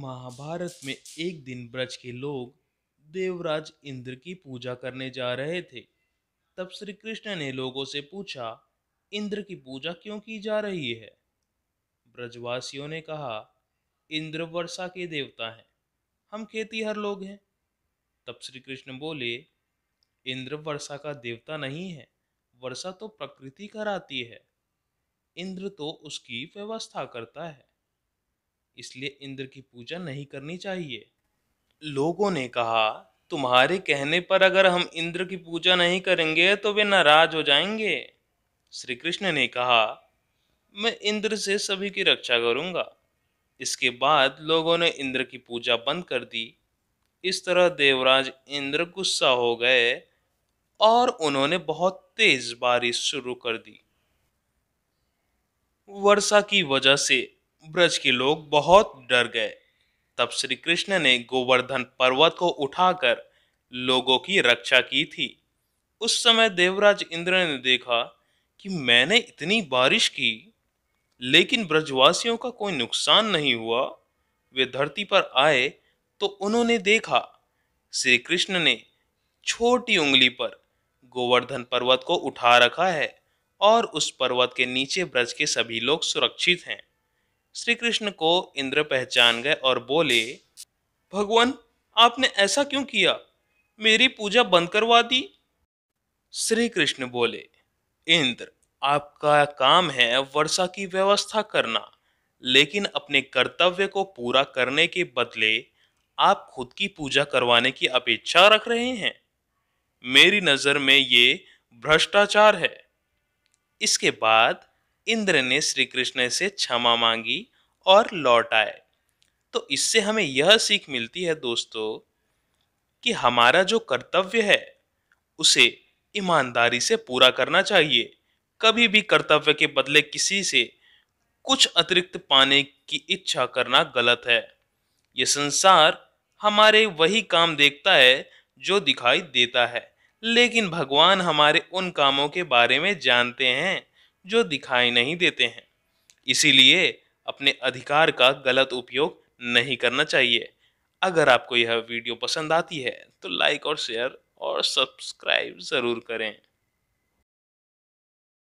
महाभारत में एक दिन ब्रज के लोग देवराज इंद्र की पूजा करने जा रहे थे तब श्री कृष्ण ने लोगों से पूछा इंद्र की पूजा क्यों की जा रही है ब्रजवासियों ने कहा इंद्र वर्षा के देवता हैं हम खेतीहर लोग हैं तब श्री कृष्ण बोले इंद्र वर्षा का देवता नहीं है वर्षा तो प्रकृति कराती है इंद्र तो उसकी व्यवस्था करता है इसलिए इंद्र की पूजा नहीं करनी चाहिए लोगों ने कहा तुम्हारे कहने पर अगर हम इंद्र की पूजा नहीं करेंगे तो वे नाराज हो जाएंगे श्री कृष्ण ने कहा मैं इंद्र से सभी की रक्षा करूंगा इसके बाद लोगों ने इंद्र की पूजा बंद कर दी इस तरह देवराज इंद्र गुस्सा हो गए और उन्होंने बहुत तेज बारिश शुरू कर दी वर्षा की वजह से ब्रज के लोग बहुत डर गए तब श्री कृष्ण ने गोवर्धन पर्वत को उठाकर लोगों की रक्षा की थी उस समय देवराज इंद्र ने देखा कि मैंने इतनी बारिश की लेकिन ब्रजवासियों का कोई नुकसान नहीं हुआ वे धरती पर आए तो उन्होंने देखा श्री कृष्ण ने छोटी उंगली पर गोवर्धन पर्वत को उठा रखा है और उस पर्वत के नीचे ब्रज के सभी लोग सुरक्षित हैं श्री कृष्ण को इंद्र पहचान गए और बोले भगवान आपने ऐसा क्यों किया मेरी पूजा बंद करवा दी श्री कृष्ण बोले इंद्र आपका काम है वर्षा की व्यवस्था करना लेकिन अपने कर्तव्य को पूरा करने के बदले आप खुद की पूजा करवाने की अपेक्षा रख रहे हैं मेरी नज़र में ये भ्रष्टाचार है इसके बाद इंद्र ने श्री कृष्ण से क्षमा मांगी और लौट आए तो इससे हमें यह सीख मिलती है दोस्तों कि हमारा जो कर्तव्य है उसे ईमानदारी से पूरा करना चाहिए कभी भी कर्तव्य के बदले किसी से कुछ अतिरिक्त पाने की इच्छा करना गलत है ये संसार हमारे वही काम देखता है जो दिखाई देता है लेकिन भगवान हमारे उन कामों के बारे में जानते हैं जो दिखाई नहीं देते हैं इसीलिए अपने अधिकार का गलत उपयोग नहीं करना चाहिए अगर आपको यह वीडियो पसंद आती है तो लाइक और शेयर और सब्सक्राइब ज़रूर करें